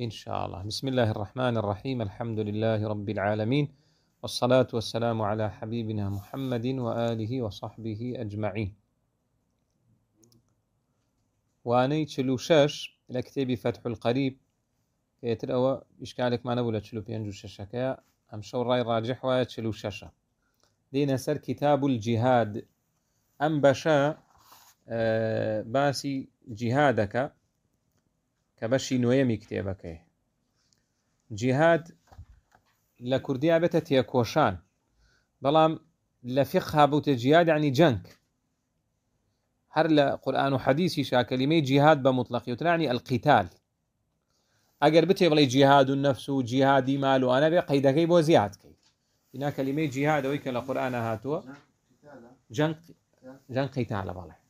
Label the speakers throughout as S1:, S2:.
S1: إن شاء الله بسم الله الرحمن الرحيم الحمد لله رب العالمين والصلاة والسلام على حبيبنا محمد وآله وصحبه أجمعين واني تشلو شاش لكتابي فتح القريب يتر أو إشكالك ما نقول تشلو بينجو شاشك أم شو الرأي راجح ويا تشلو شاشة دينا سر كتاب الجهاد أم بشا آه، باسي جهادك كبشي نويمي نوێمی جهاد لكردية لە کوردیا بلام لفقها بەڵام جهاد يعني جنك هر عنی جەنگ هەر لە قورآن و حەدیسی شاکەلیمەی جیهاد بە مطلقی وترانی ئەلقیتال ئەگەر بتێ بڵێ مال وانا بي بێ قەیدەکەی بۆ زیادکەیت اینا کەلیمەی جیهادەوەی کە لە قورآە هاتووە جەنگ جەنگ قیتالە بەڵێ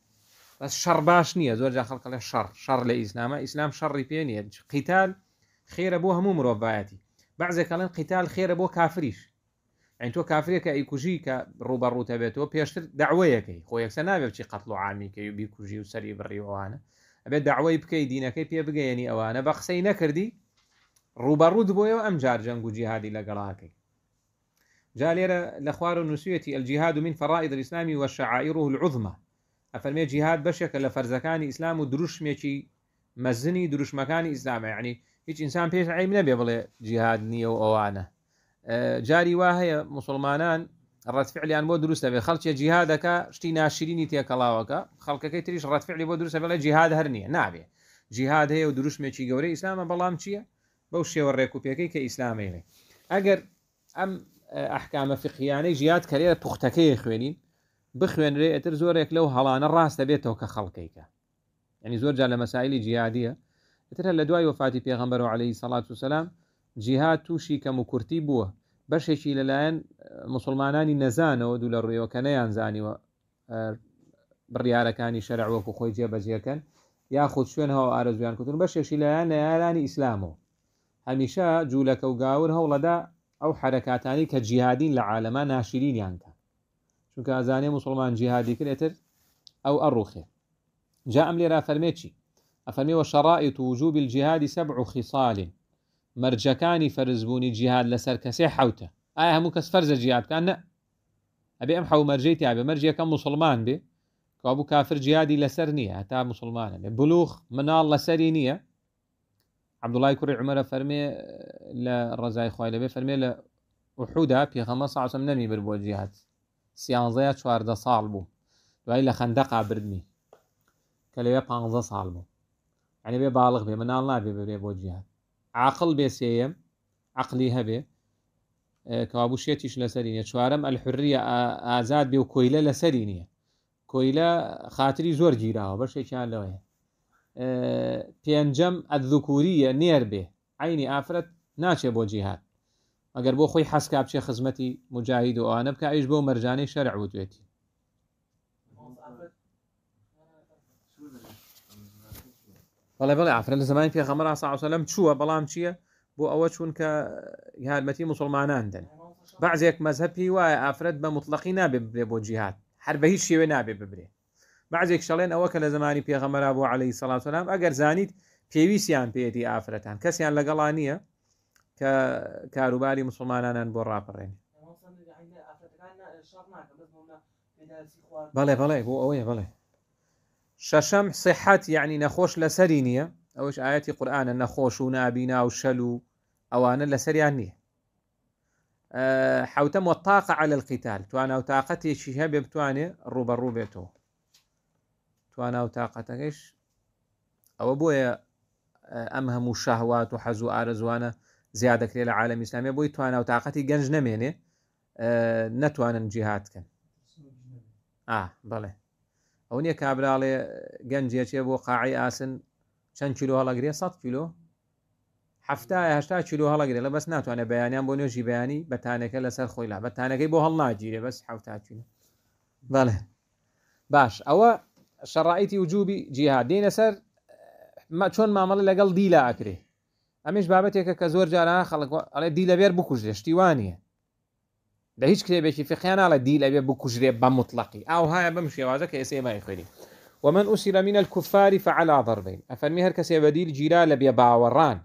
S1: بس شر باش نيه زور جا خلق له شر شر لإسلام إسلام شر بيني قتال خير أبوه هم مروفاتي بعض كلام قتال خير أبوه كافريش يعني تو كافري كأي كوجي كروبا روتابيتو بيشتر دعوة كي خويك سنابي بشي قتل عامي كي بي وسري بري وانا أبي دعوة بكي دينا كي بي يعني أوانا بخسي نكردي روبا رود بويو أم جار جنجو جهادي لقراكي جاليرا لخوار النسوية الجهاد من فرائض الإسلام وشعائره العظمى ئەفەرمێ جیهات بەشێکە لە فەرزەکانی ئیسلام و دروشمێکی مەزنی دروشمەکانی ئیسلامە عنی هیچ ئینسان پێش عیم نەبێ بڵێ جیهاد نییە و ئەوانە جاری وا هەیە مسلمانان ڕەتفعلیان بۆ دروستە بێ خەڵکی جیهادەکە شتی ناشرینی تێکەڵاوەکە خەڵکەکەی تریش ڕەتفعلی بۆ دروستە بڵێ جیهاد هەر نییە نابێ جیهاد هەیە و دروشمێکی گەورەی ئیسلامە بەڵام چییە بەو شێوە ڕێکوپێکەکەی کە ئیسلامێنێ ئەگەر ئەم ئەحکامە فقییانەی ژیاد کەرێ پوختەکەی خوێنین بخوێنرێ ئەتر زۆرێک لەو هەڵانە ڕاستە بێتەوە کە خەڵکیکە ینی زۆر جا لە مەسایلی جیادیە ئەتر لە دوای وفاتی پێغمبەر و عليهەی سەڵات و سەسلام جیها تووشی کەم و کورتی بووە بەشێکی لەلایەن مسلمانانی نەزانەوە دوو لە ڕێوەکە نەیان زانیوە بڕیارەکانی شەرع وەکو خۆی جێبەجێکەن یاخود شوێنەوە ئارزویان کوتن بەشێکی لەلایەن نەیارانی ئیسلامەوە هەمیشە جوولەکە و گاور هەوڵەدا ئەو حرکاتانی کە جیهادین لە عالەما ناشرینیان کە چونکە أزاني مسلمان جهادي كريتر أو اروخي جاء أملي رافرميتشي أفرمي وشرائط وجوب الجهاد سبع خصال خیساالین فرزبوني فەرزبوونی جیهاد لەسەر کەسێ حوتە ئایا هەموو کەس فەرزە جیادکان نە ئەبێ ئەم حو مەرجەی مسلمان بي كابو كافر جهادي لەسەر نییە مسلمان مسلمانە بلوخ من الله نییە عبدوڵای کوڕی عمەرە فەرمێ لە ڕزای خی لەبێ فەرمێ لە وحودا پێخەمە ساسم نەمی بر بۆ سیانزەیە چواردە ساڵ بوو دوای لە خندەقا بردمی کە لەوێ پ ساڵ بوو ئەنی بێ باڵق بێ مناڵ نابێ ببێ بۆ جیهات عقل بێسێم عقلی هەبێ کەوابوشێتیش لەسەری نیە چوارم ئەلحریە ئازاد بێ و کۆیلە لەسەری نییە کۆیلە خااتری زۆر گیراوە بەشێکیان لەوەیە پێنجەم ئەذکووریە نێر بێ عینی ئافرەت ناچێ بۆ جیهات ئەگەر بۆ خۆی حەسکا بچێ خزمەتی مجاهید و ئەوانە بکە ئیش بۆ مەرجانەی شەرع وتێتی بەڵێ بڵێ ئافرەن لە زمانی پێخەمەرا ساوسەلم چووە بەڵام چییە بۆ ئەوە چون کە یارمەتی مسلمانان دن بعضێک مەزهبی وایە ئافرەت بە مطلقی نابێ بێ بۆ جیهات هەر بە هیچ شێوێ نابێ ببرێ بعضێک شەڵێن ئەوە کە لە زمانی پێغەمەرا بۆ عليهەی سەلاتەنام ئەگەر زانیت پێویستیان پێێتی ئافرەتان کەسیان لەگەڵان نییە کە بالي مسلمان انا نبور بەڵێ بەڵێ بۆ ئەوەیە بڵێ شەشەم سحات یعنی نەخۆش لەسەری نییە ئەوش ئاەتی قورآانە نەخۆش و نابینا و شەل و ئەوانە لەسەریان على القتال توانا وطاقتي شهاب هەبێ بتوانێ ڕوبەڕوو تو توانا وطاقتك ايش او بۆیە امهم الشهوات وحزو ارزوانا زیادەکرێت لە عالم ئسلامی بۆی توانە و تااقەتی گەنج نەمێنێ نەتوانن جیهات بکەن بڵێ ئەو نییە کابراڵێ گەنجێکێ بۆ قاعی ئاسن چەند کیلو هەڵەگرێ 100 کیلو هفتا کیلو هەڵەگرێ لە بەس ناتوانێت بەیانیان بۆ نوێژی بەیانی بەتانەکە لەسەر خۆیلا بەتانەکەی بۆ هەڵناگیرێ بەس حفتا کیلو بڵێ باش ئەوە شەڕائیتی وجوبی جیها دێنە سەر چۆن مامەڵی لەگەڵ دیلا ئەکرێ ئەمش بابەتێکە کە زۆر جاران خەڵک ئەڵێ دی لەبێر بکوژێ شتیوانە لە هیچ کتابی که کتێبێکی علی دیل بیار بکوژرێ بە مطلقی ئاو هاە بم شێوازە که اسیم خوێنی ومن و من اسیر من الكفار فعلى ضربين أفرمي هر كسي بديل جيرا لبي باوران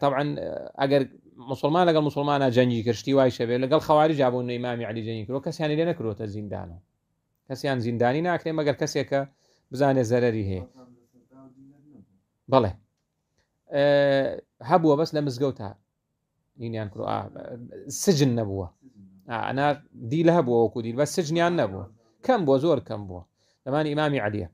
S1: طبعا اگر مسلمان لگل مسلمان جنگی کرشتی وای شبه لقى الخوارج أبو إنه إمامي علي جنجي كرو كسيان يعني لنا كرو تزندانه كسيان زنداني ناكري مگر كسي كبزاني زرري هي بله هبوه بس لمس جوتها يعني يعني كرو آه سجن نبوه آه أنا دي لهبوا وكودي بس سجن يعني نبوه كم بوا زور كم بوا زمان إمامي عليه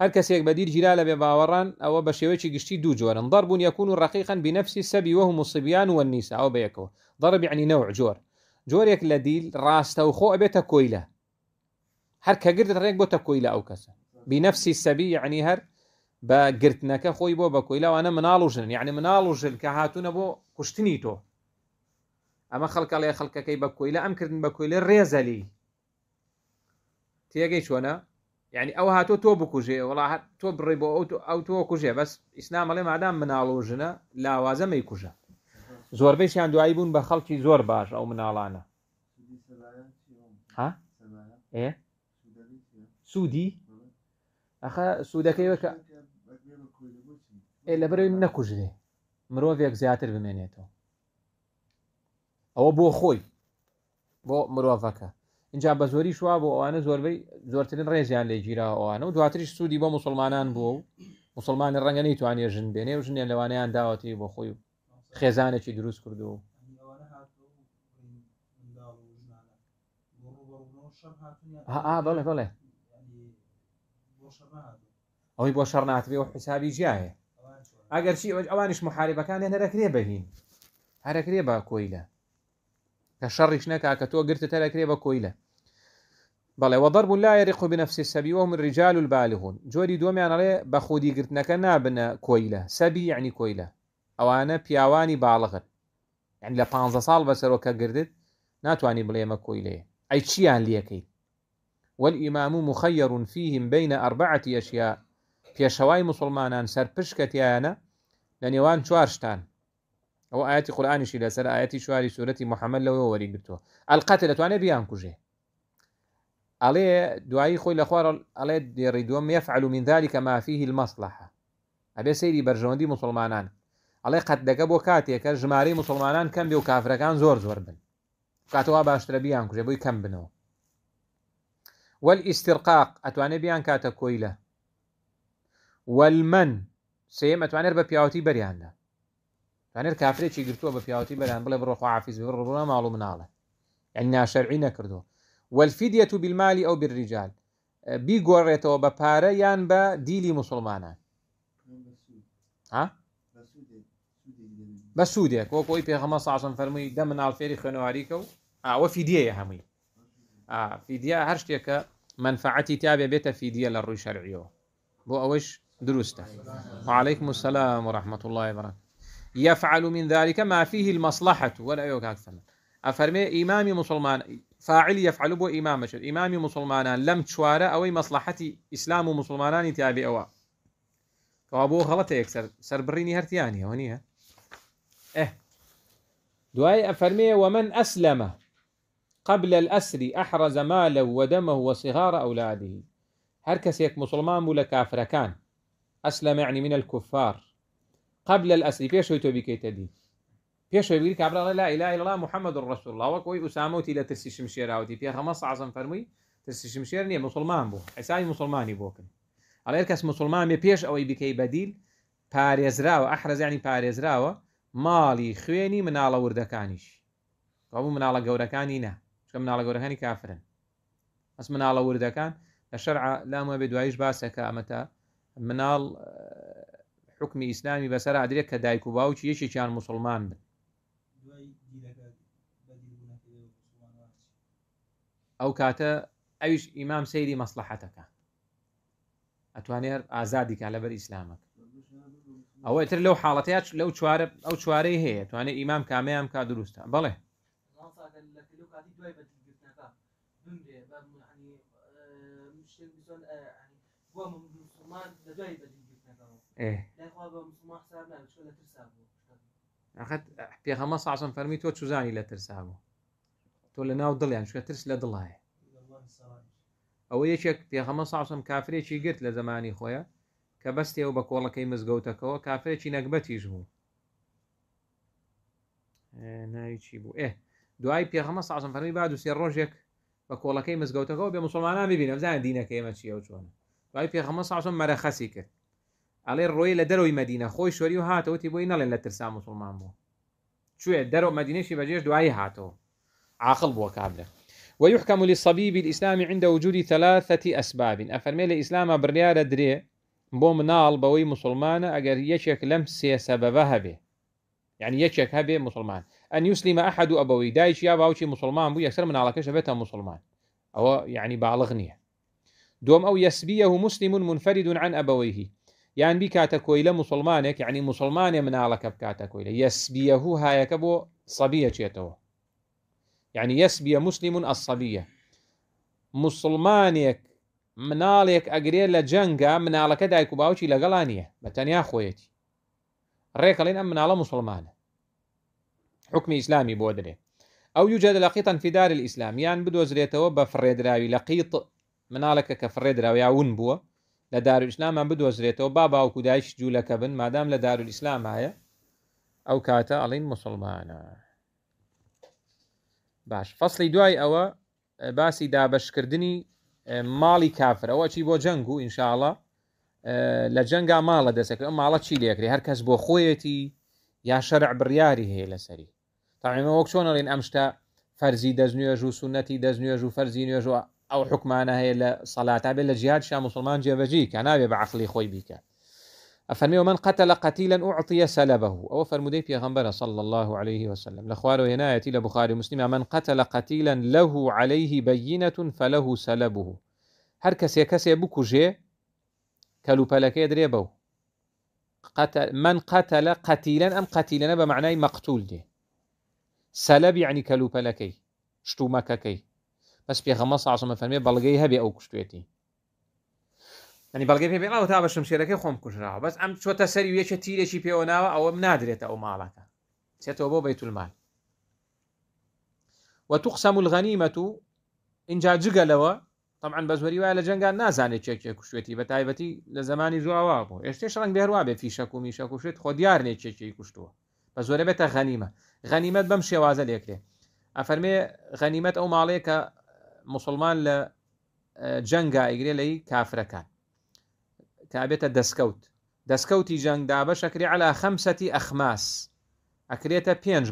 S1: هل كسيك بدير جلالة بباوران أو بشيوشي قشتي دو جوار ضرب يكون رقيقا بنفس السبي وهم الصبيان والنساء أو بيكو ضرب يعني نوع جور جور يك لديل راس توخو أبيتا كويلة هل كقدر ريك بوتا كويلة أو كسا بنفس السبي يعني هر بە گرتنەکە خۆی بۆ بە کۆیلاوانە مناڵ و ژن یعنی مناڵ و ژن کە هاتوونە بۆ کوشتنی تۆ ئەمە خەڵکە لێ خەڵکەکەی بە کۆیلە ئەمکردن بە کۆیلە ڕێزەلی تێگەی چۆنە یعنی ئەو هاتۆ تۆ بکوژێ وڵا تۆ بڕێ بۆ ئەو ئەو تۆ کوژێ بەس ئیسلامەڵێ مادام مناڵ و ژنە لاوازەمەی کوژە زۆربەیشیان دوایی بوون بە خەڵکی زۆر باش ئەو مناڵانە سوودی ئەخە سوودەکەی وەکە لە بەرەوەی نەکوژێ مرۆڤێک زیاتر بمێنێتەوە ئەوە بۆ خۆی بۆ مرۆڤەکە اینجا بە زۆری شوا بۆ ئەوانە زۆربەی زۆرترین ڕێزیان لێ گیرا ئەوانە و دواتریش سوودی بۆ مسلمانان بووە و مسلمانی ڕەنگەنی توانێ ژن بێنێ و ژنیان لەوانیان داوەتی بۆ خۆی و خێزانێکی دروست کردو بڵێ بڵێ ئەوەی بۆ شەڕ ناتوێ و حسابی جیایە اگر ئەگەر چی ئەوانیش محاربەکان هەرەکرێ بەهین هەرەکرێ بە کۆیلە کە شەڕیش نەکا کە تۆ گرتە تەرەکرێ بە کۆیلە بەڵێ وەضرب لا يرق بنفس السبي وهم الرجال البالغون جۆری دۆمیان ئەڵێ بە خودی گرتنەکە نابنە کۆیلە سەبی عنی کۆیلە ئەوانە پیاوانی باڵغن یعنی لە 15 ساڵ بەسەرۆکە گردت ناتوانانی بڵێمە کۆیلەیە ئەی چیان لەکەیت والإمام مخير فيهم بين أربعة أشياء پێشەوای مسلمانان سەرپشکەتیانە لە نێوان چوارشتان ئەو ئاەتی قورآانیشی لەسەر ئاەتی شواری سوورەتی محەممەد لەوە وەریگرتووە ئەلقاتە دەتوانێت بیان کوژێ ئەڵێ دوایی خۆی لە خوارە ئەڵێ دێڕی دووەم یفعلو من ذلك ما فيه المصلحة ئەبێ سەیری بەرژەوەندی مسلمانان ئەڵێ قەت دەکە بۆ کاتێکە ژمارەی مسلمانان کەم بێ و کافرەکان زۆر زۆر بن کاتەوە باشترە بیان کوژێ بۆی کەم بنەوە وەل ئیسرقاق ئەتوانێت بیان کاتە کۆیلە والمن سێم ئەتوانێت بە پیاوەتی بەریاندا توانێت کافرێکی گرتووە بە پیاوەتی بەریان بڵێ بڕۆخوا عفیز بڕڕە ماڵ مناڵە ئەنی ناشەرعی نەکردو والفیدە و بیلمالی ئەو بریجال بیگۆڕێتەوە بە پارە یان ها؟ بس سودية كو سوودێک وەکۆی خمسة عشر فرمي دم من فێری خوێنەواریکە و اه وفدية يا همي اه فدية هرشتيك منفعتي تابع فیدە فدية للروي شەرعیەوە بو اوش دروسته وعليكم السلام ورحمة الله وبركاته يفعل من ذلك ما فيه المصلحة ولا يوك أيوة أكثر أفرمي إمامي مسلمان فاعل يفعل بو إمام شر إمامي مسلمان لم تشوار أو مصلحة إسلام مسلمان تابي أوا فأبو غلط يكسر سربريني هرتياني ونيها إيه دعاي أفرمي ومن أسلم قبل الأسر أحرز ماله ودمه وصغار أولاده هر کەسێک مسلمان بوو لە أسلم يعني من الكفار قبل الأسلم بيش هو توبي كي تدي بيش هو عبر الله لا إله إلا الله محمد رسول الله وكوي أسامة وتي لا ترسي شمشير أوتي بيها خمس عظم فرمي ترسي شمشير نية مسلمان بو عيساني مسلماني بوكن على الكاس مسلمان بيش أو بكي بديل باريز احرز يعني پارێزراوە ئەحرەز ینی پارێزراوە ماڵی خوێنی مناڵە وردەکانیش قبوو مناڵە گەورەکانی نا چکە مناڵە گەورەکانی کافرن ئەس مناڵە وردەکان لە شەرع لامە بێ دوایش باسەکە ئەمەتا مناڵ حکمی ئیسلامی بەسەر ئادرێت کە دایک و باوکی یەکێکیان مسلمان بن ئەو کاتە ئەویش ئیمام سەیری مەسلحەتەکە ئەتوانێت ئازادیکە لەبەر ئیسلامەکە ئەوە تر لەو حاڵەتیاچ لەو چوارە ئەو چوارەی هەیە توانێت ئیمام کامیان کا دروستە بڵێ بمرێ ئەخەت پێغەمە ساسم فەرمی تۆ چوزانی لە ترسابوو تۆ لە ناو دڵیان شکە ترس لە دڵایە ئەوە یەکێک پێغەمە ساسم کافرێکی گرت لە زمانی خۆیە کە بەستێەوە بە کۆڵەکەی مزگەوتەکەەوە کافرێکی نەکبەتیش بوو ناویچی بوو ئێ دوای پێغەمە ساسم فەرمی با دووسێ ڕۆژێک بە کۆڵەکەی مزگەوتەکەەوە بێ مسلمانان ببینم زان دینەکە ئێمە چیە و چۆنە وای پێخەمە ساسم مەرەخەسی کرد ئەڵێ ڕۆی لە دەرەوەی مدینە خۆی شوەری و هاتەوەتی بۆی نەڵێن لە ترسا مسلمان درو مدینه شی بجیش دعای دوایی هاتەوە عاقل بو بووە کابلە ويحكم للصبيب الإسلام عند وجود ثلاثة أسباب أفرمي لإسلام بريارة دري بۆ مناڵ بەوەی مسلمانە ئەگەر یەکێک لەم سێسەبەبە به. يعني يشك هبه مسلمان أن يسلم أحد أبوي دايش يا باوشي مسلمان بو يكسر من علاقة بێتە مسلمان أو يعني بالغنيه دوم او يسبيه مسلم منفرد عن ابويه يعني بكاتا كاتكوي مسلمانك يعني مسلمان من على كب كاتكوي يسبيه هاي كبو صبية شيتو يعني يسبي مسلم الصبية مسلمانك من عليك اجريلا لجنجا من على كدا كباوشي لجلانية بتنيا خويتي ريكلين من على مسلمان حكم إسلامي بودري أو يوجد لقيطا في دار الإسلام يعني بدوز زريتو بفريد راوي لقيط مناڵەکە کە فڕێ درراویا ون بووە لە داروئسلامان بدۆزرێتەوە با باوکو دایش جوولەکە بن مادام لە دارولئسلام هەیە ئەو کاتە ئەڵین مسلمانە باش فەصلی دوای ئەوە باسی دابشکردنی ماڵی کافرەوە چی بۆ جەنگ و ئینشاءڵە لە جەنگا ماڵە دەسەکە ماڵە چی لێکری هەرکەس بۆ خۆیەتی یا شەرع بڕیاری هەیە لەسەری تاڕێمە وەک چۆنەڵێن ئەمشتا فەرزی دەستنوێژ و سونەتی دەستنوێژ و فەرزی نوێژ او حكم انا هي صلاه ابي الجهاد شا مسلمان جا بجيك انا ابي بعقلي خوي بيك افرمي ومن قتل قتيلا اعطي سلبه او فرمودي في غنبره صلى الله عليه وسلم الاخوان هنا ياتي لبخاري ومسلم من قتل قتيلا له عليه بينه فله سلبه هر كسي كسي بوكو جي كالو بالاكي قتل من قتل قتيلا ام قتيلا بمعنى مقتول دي سلب يعني كالو بالاكي شتو مكاكي بەس پێخەمە ساسمە فەرمێ بەڵگەی هەبێ ئەو کوشتێتی نی بەڵگەی پێ ئەو تا بە شمشێرەکەی خۆم کوژراوە بەس ئەم چۆتە سەری ویەکە تیرێکی پێوە ناوە ئەوەم نادرێتە ئەو ماڵەکە چێتەوە بۆ بەی تولمان وتوقسم الغەنیمە و اینجا جگەلەوە طبعا بە زۆری وایە لە جنگان نازانێت چێکێ کوشتێتی بە تایبەتی لە زمانی زواوا بۆ ئێشتێ شڕنگ بێروا بێ فیشە و میشە کوشێت خۆ دیارنێ چێکی کوشتووە بە زۆرە بێتە غەنیمە غەنیمەت بەم شێوازە لێکرێ ئەفەرمێ غەنیمەت ئەو ماڵێکە مسلمان ل ایگری آه، لی لە جەنگا ئەیگرێ لەی کافرەکان کابێتە دەستکەوت دەستکەوتی جەنگدا بەش اخماس اکریت پینج ئەخماس ئەکرێتە پێنج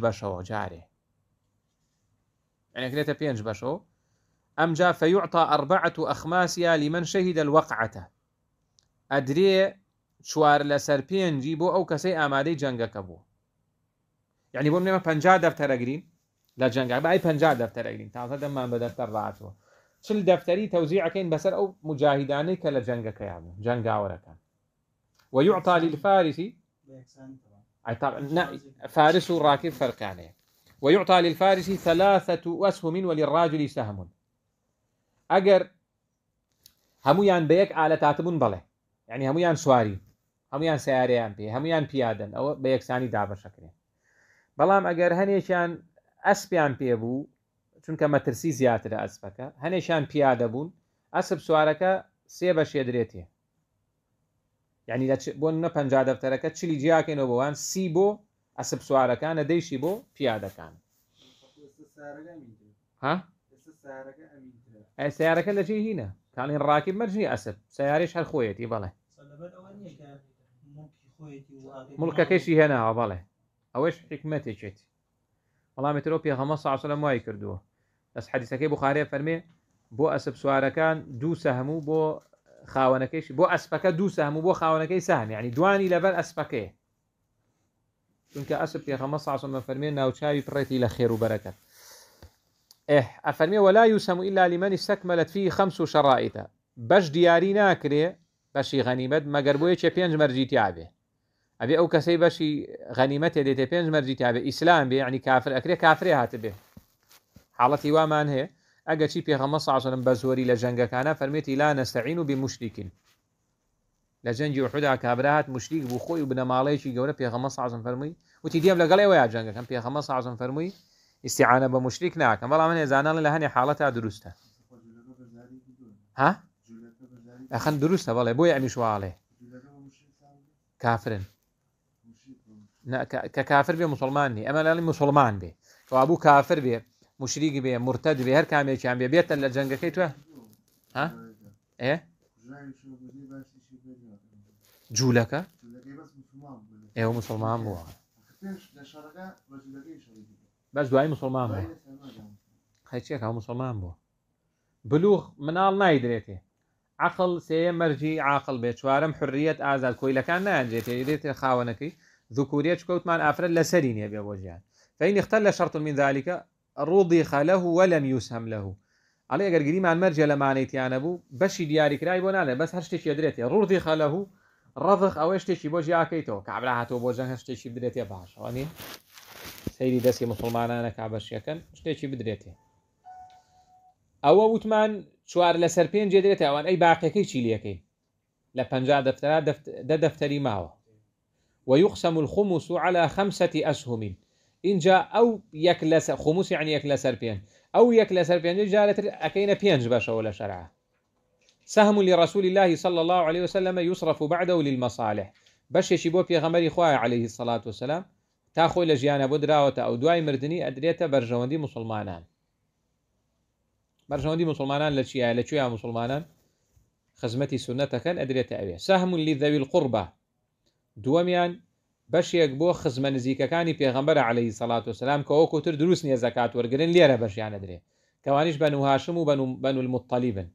S1: اکریت پینج ئەکرێتە ام جا فیعطا اربعة اخماس یا ئەخماسیا لیمەن شەهیدە الوەقعەتە ئەدرێ چوار لەسەر پێنجی بۆ ئەو کەسەی ئامادەی جەنگەکە بوو یعنی بۆ پنجا دفتر اگرین پنجاه دفتر تا به دفتر راحت و چهل دفتری توزیع کن ڕاتوە او مجاهدانی که لجنگ که یابو جنگ آوره کن و یعطا للفارسی فارس و راکب فرق ڕاکب فەرقانەیە ويعطى للفارس ثلاثة و وللراجل سهم أجر هميان بيك على تاتبون بله يعني هميان سواري هميان سياريان بي همویان بيادن أو بيك سانی دابر شكرين بلام اگر هنیشان ئەسپیان پێبوو چونکە مەترسی زیاترە ئەسپەکە هەنێشان پیادە بوون ئەسب سوارەکە سێ بە شێدرێتە ینی بۆ نە پ دەفتەرەکە چلی جیاکەینەوە بۆوان سی بۆ ئەسب سوارەکانە دەیشی بۆ پیادەکان سیارەکە لە هینە کاڵین ڕاکی مەرجنی ئەسب سیارش هەر خۆیەتی بەڵێ مڵکەکەشی هێناوە بەڵێ ئەوەش حکمەتێکێتی والله مترو پیغمبر صلی الله علیه و سلم وای کردو اس حدیث کی بخاری بو اسب سوارکان دو سهمو بو خاونکیش بو اسپک دو سهمو بو خاونکی سهم يعني دواني لبل اسپکه چونکه اسب پیغمبر صلی الله علیه و سلم فرمی نو چای پرتی ل خیر و برکت اه أفرمي ولا يسهم الا لمن استكملت فيه خمس شرائط بش دیاری ناکری بشی غنیمت مگر بو چپینج مرجیتی عبه أو كسي بشي بەشی دي تي بينج مەرجی تابێ إسلام بي يعني كافر أكري كافر هاتە بێ حالتي وامان هەیە أجا شي پێغەمە ساژنم عشان بزوري لجنجا جەنگەکانە فەرمێتی لا نەستەعین و بمشتیکن لە جەنجی و حدا کابراات مشتیک بوو خۆی و عشان فرمي وتي سازم لا قالي ويا جنجا كان پێغەمە سازم عشان فرمي استعانة بمشرك ناك بەڵام من ێزانان لە لهني حالتها دروستە ها والله بو يعني شو عليه كافرين کە کافر بێ مسلمانی ئەمە لەڵی مسلمان بێ کەوابوو کافر بێ مشریک بێ مرتد بێ هەر کامێکیان بێ بێتە لە جەنگەکەی توە ئێ جوولەکە ئێوە مسلمان بووە بەس دوای مسلمان بوو خەچێک هەڵ مسلمان بووە بلوغ مناڵ نایدرێتێ عقل سێ مەرجی عقل بێ چوارم حریەت ئازاد کۆیلەکان نانجێتێ دێتێ خاوەنەکەی ذكورية كوتمان لا سرين يا بوجيان فإن اختل شرط من ذلك رضخ له ولم يسهم له علي اگر گریم عن مرجع لمعنی تیانه بو بشی دیاری کرای بونانه بس هشتي چی درتی رضخ له رضخ او هشتی چی بوجی اکیتو کعب راحتو هشتي هشتی چی يا باش واني سيري دسي مسلمانانە کابەشیەکەن شتێکی بدرێتێ او وتمان لسربين جدريت پێنجێ درێت ئەوان ئەی باقیەکەی چیلیەکەی لە پ دفتر دفتر دفتري معه ويقسم الخمس على خمسة أسهم إن جاء أو يكلس خمس يعني يكلا سربيان أو يكلا سربيان جاء أكين بيانج باشا ولا شرعه سهم لرسول الله صلى الله عليه وسلم يصرف بعده للمصالح باش يشيبو غمر خواه عليه الصلاة والسلام تاخو إلى جيانا بدراوة أو دواي مردني أدريتا برجواندي مسلمانان برجواندي مسلمانان لشيا لشيا مسلمانان خزمتي سنتك أدريتا أبيه سهم لذوي القربة دووەمیان بەشێک بۆ خزمە نزیکەکانی پێغەمبەر عليهەی سەلات وسلام کە ئەوکوتر دروست نیە زکات بشيانا دري بەشیانە بنو کەوانش بەن بنو و بنو المطلیبن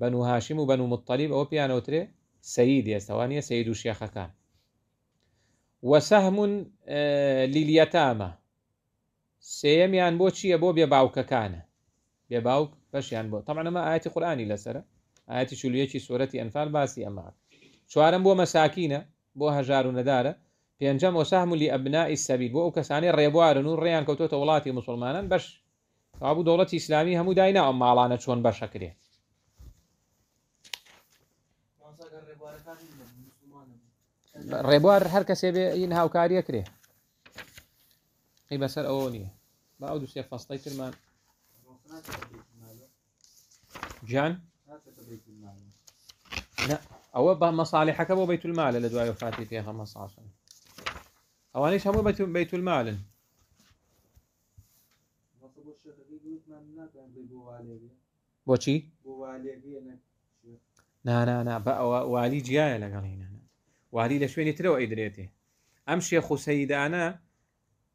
S1: بەن وهاشم او بەن و مطلیب ئەو پیانەوترێ سەید ئێستاوانە سید و شێخەکان وەسەهمون لیلیەتامە سێەمیان يبو چییە بۆ بێ باوکەکانە بێ بو طبعا ما تەمانەمە قرآني قورآانی لەسرە شو شولویەکی سورتي انفال باسي ئەماک چوارم بو مساكينه بو هجارو نداره نەدارە پێنجەم و ساهملی ئەبنای سەبیل بۆ ئەو کەسانی ڕێبوارن و ڕێیان کەوتۆتە وڵاتی مسلمانان بەش کابوو دەوڵەتی ئیسلامی هەموو داینا ئەم ماڵانە چۆن بەشەکرێت ڕێبوار هەر کەسێ بێ این هاوکاریە کرێ قی بەسەر ئەوە نییە با ئەو دووسێ فەستەی ترمان جان؟ لا ئەوە بە مەساالحەکە بۆ بەیت المالە لە دوای وفاتی أو هەمە ساشن ئەوانەش بيت بە بەیت المالن نا نا بە ئەوە والی جیایە لەگەڵینانە والی لە شوێنی ترەوە ئەیدرێتی ئەم شێ خوسەیدانە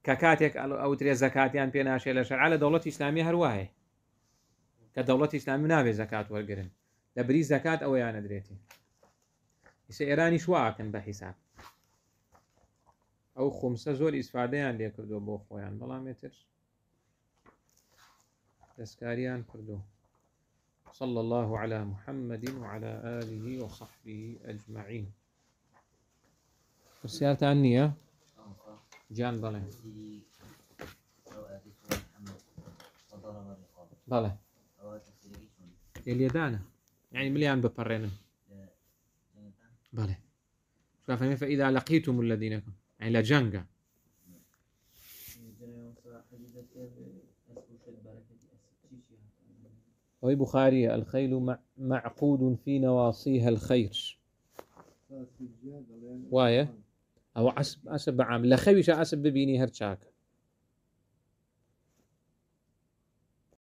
S1: کە کاتێک ئەو درێ زەکاتیان پێ ناشێ لە شەرعا لە دەوڵەت ئیسلامی هەروایە کە دەوڵەت ئیسلامی ناوێ زەکات وەرگن لبري بری او يعني ادريتي سيراني هیسە ئێرانی شواکەن بە حیساب ئەو خمسە زۆر ئیسفادەیان لێ کردو بۆ خۆیان بەڵامێتر دەستکاریان كردو صلى الله على محمد وعلى آله وصحبه أجمعين وسيارة عنية جان بلا بله اليدانة يعني مليان ببرينه بله فهمه فإذا لقيتم الذين كفروا يعني لجنگا أوي بخاري الخيل معقود في نواصيها الخير وايه أو اسب اسب بعام لخيش اسب ببيني هرشاك